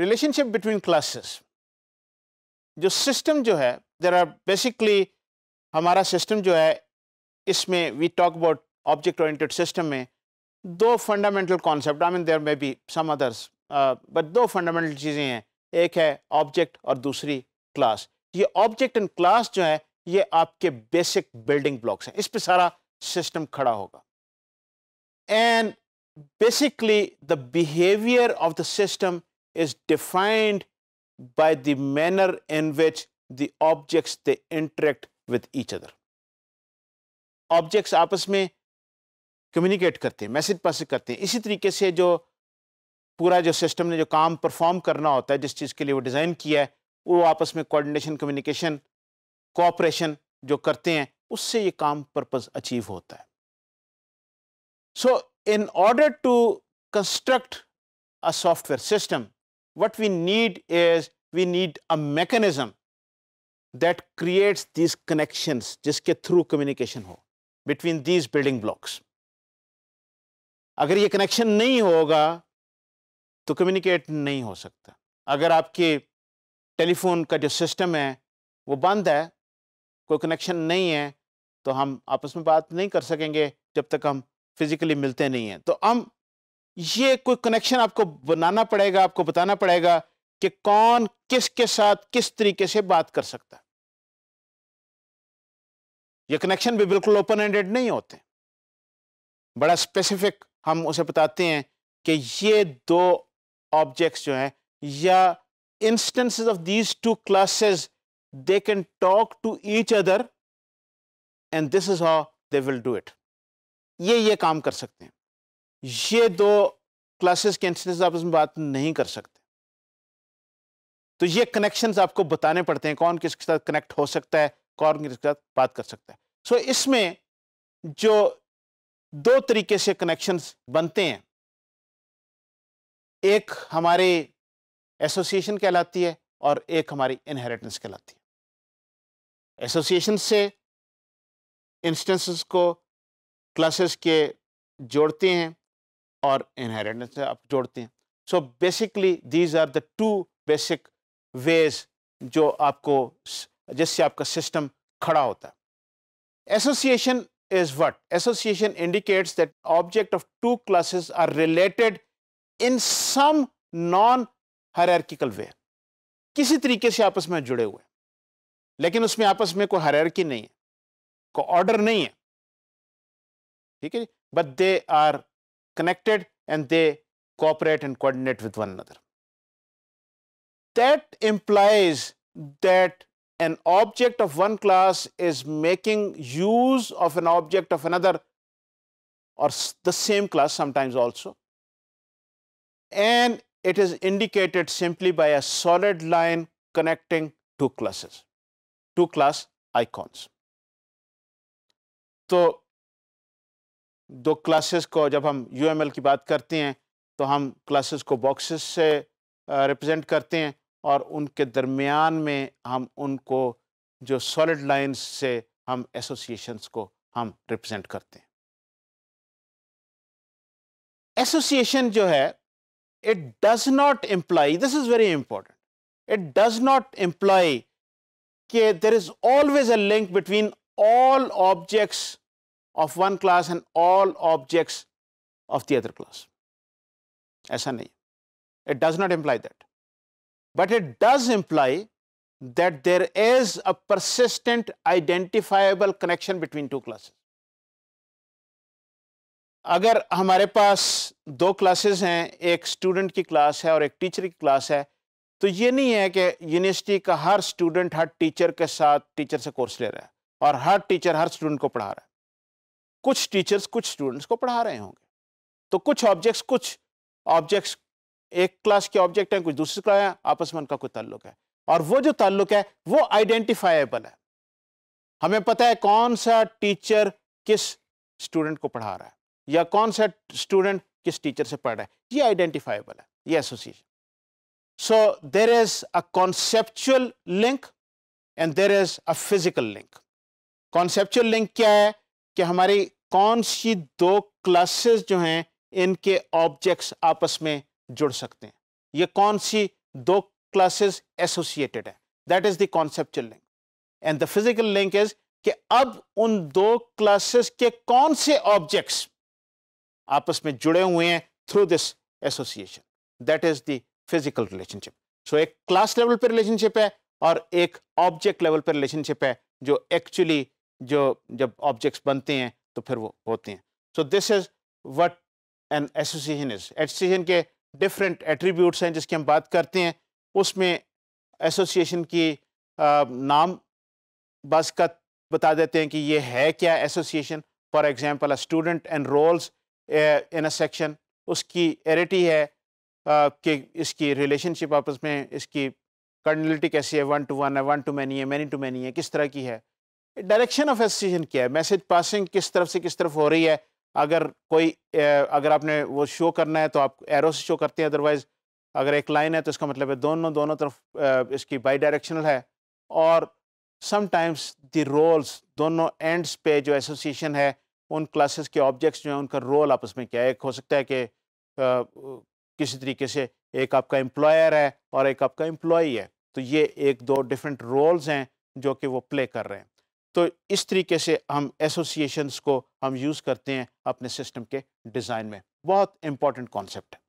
Relationship between classes जो system जो है जरा बेसिकली हमारा सिस्टम जो है इसमें we talk about object oriented system में दो fundamental concept I mean there may be some others but दो फंडामेंटल चीज़ें हैं एक है ऑब्जेक्ट और दूसरी क्लास ये ऑब्जेक्ट एंड क्लास जो है ये आपके बेसिक बिल्डिंग ब्लॉक्स हैं इस पर सारा सिस्टम खड़ा होगा and basically the behaviour of the system is defined by the manner in which the objects they interact with each other. Objects आपस में कम्युनिकेट करते हैं मैसेज पास करते हैं इसी तरीके से जो पूरा जो सिस्टम ने जो काम परफॉर्म करना होता है जिस चीज़ के लिए वो डिज़ाइन किया है वो आपस में कोऑर्डिनेशन कम्युनिकेशन कोऑपरेशन जो करते हैं उससे ये काम पर्पज़ अचीव होता है so in order to construct a software system what we need is we need a mechanism that creates these connections जिसके थ्रू कम्युनिकेशन हो बिटवीन दीज बिल्डिंग ब्लॉक्स अगर ये कनेक्शन नहीं होगा तो कम्युनिकेट नहीं हो सकता अगर आपके टेलीफोन का जो सिस्टम है वो बंद है कोई कनेक्शन नहीं है तो हम आपस में बात नहीं कर सकेंगे जब तक हम फिज़िकली मिलते नहीं हैं तो हम ये कोई कनेक्शन आपको बनाना पड़ेगा आपको बताना पड़ेगा कि कौन किसके साथ किस तरीके से बात कर सकता है ये कनेक्शन भी बिल्कुल ओपन एंडेड नहीं होते बड़ा स्पेसिफिक हम उसे बताते हैं कि ये दो ऑब्जेक्ट्स जो हैं या instances of these two classes they can talk to each other and this is how they will do it ये ये काम कर सकते हैं ये दो क्लासेस के इंस्टेंस आप उसमें बात नहीं कर सकते तो ये कनेक्शंस आपको बताने पड़ते हैं कौन किसके साथ कनेक्ट हो सकता है कौन किसके साथ बात कर सकता है सो so, इसमें जो दो तरीके से कनेक्शंस बनते हैं एक हमारे एसोसिएशन कहलाती है और एक हमारी इनहेरिटेंस कहलाती है एसोसिएशन से इंस्टेंसेस को क्लासेस के जोड़ते हैं or inheritance आप जोड़ते हैं so basically these are the two basic ways जो आपको जिससे आपका सिस्टम खड़ा होता है association is what association indicates that object of two classes are related in some non hierarchical way किसी तरीके से आपस में जुड़े हुए लेकिन उसमें आपस में कोई हरारकी नहीं है कोई ऑर्डर नहीं है ठीक है but they are connected and they cooperate and coordinate with one another. That implies that an object of one class is making use of an object of another or the same class sometimes also. And it is indicated simply by a solid line connecting two classes, two class icons. So, दो classes को जब हम you की बात करते हैं तो हम क्लासेस को बॉक्सेस से रिप्रेजेंट करते हैं और उनके दरमियान में हम उनको जो सॉलिड लाइंस से हम एसोसिएशंस को हम रिप्रेजेंट करते हैं एसोसिएशन जो है it does not imply this is very important it does not imply कि there is always a link between all objects of one class and all objects of the other class. ऐसा नहीं It does not imply that. But it does imply that there is a persistent identifiable connection between two classes. अगर हमारे पास दो classes हैं एक student की class है और एक टीचर की क्लास है तो ये नहीं है कि यूनिवर्सिटी का हर स्टूडेंट हर टीचर के साथ टीचर से कोर्स ले रहा है और हर टीचर हर स्टूडेंट को पढ़ा रहा है कुछ टीचर्स कुछ स्टूडेंट्स को पढ़ा रहे होंगे तो कुछ ऑब्जेक्ट्स कुछ ऑब्जेक्ट्स एक क्लास के ऑब्जेक्ट हैं कुछ दूसरे क्लास हैं आपस में उनका कोई ताल्लुक है और वो जो ताल्लुक है वो आइडेंटिफाइबल है हमें पता है कौन सा टीचर किस स्टूडेंट को पढ़ा रहा है या कौन सा स्टूडेंट किस टीचर से पढ़ रहा है ये आइडेंटिफाइबल है ये association so there is a conceptual link and there is a physical link conceptual link क्या है कि हमारी कौन सी दो क्लासेस जो हैं इनके ऑब्जेक्ट्स आपस में जुड़ सकते हैं ये कौन सी दो क्लासेस एसोसिएटेड है that is the conceptual link and the physical link is कि अब उन दो क्लासेस के कौन से ऑब्जेक्ट्स आपस में जुड़े हुए हैं through this association that is the physical relationship so एक क्लास लेवल पर रिलेशनशिप है और एक ऑब्जेक्ट लेवल पर रिलेशनशिप है जो एक्चुअली जो जब ऑब्जेक्ट्स बनते हैं तो फिर वो होते हैं so this is what an association is association के डिफरेंट एट्रीब्यूट्स हैं जिसकी हम बात करते हैं उसमें एसोसिएशन की आ, नाम बस का बता देते हैं कि ये है क्या association for example a student and roles in a section उसकी एरिटी है आ, कि इसकी रिलेशनशिप आपस में इसकी कर्नलिटी कैसी है वन टू वन है वन टू मैनी है मैनी टू मैनी है किस तरह की है डायरेक्शन ऑफ एसोसिएशन क्या है मैसेज पासिंग किस तरफ से किस तरफ हो रही है अगर कोई अगर आपने वो शो करना है तो आप एरो से शो करते हैं अदरवाइज़ अगर एक लाइन है तो इसका मतलब है दोनों दोनों तरफ इसकी बाई डायरेक्शनल है और समटाइम्स द रोल्स दोनों एंड्स पे जो एसोसिएशन है उन क्लासेस के ऑब्जेक्ट्स जो हैं उनका रोल आपस में क्या है एक हो सकता है कि किसी तरीके से एक आपका एम्प्लॉयर है और एक आपका एम्प्लॉई है तो ये एक दो डिफरेंट रोल्स हैं जो कि वो प्ले कर रहे हैं तो इस तरीके से हम एसोसिएशंस को हम यूज़ करते हैं अपने सिस्टम के डिज़ाइन में बहुत इंपॉर्टेंट कॉन्सेप्ट है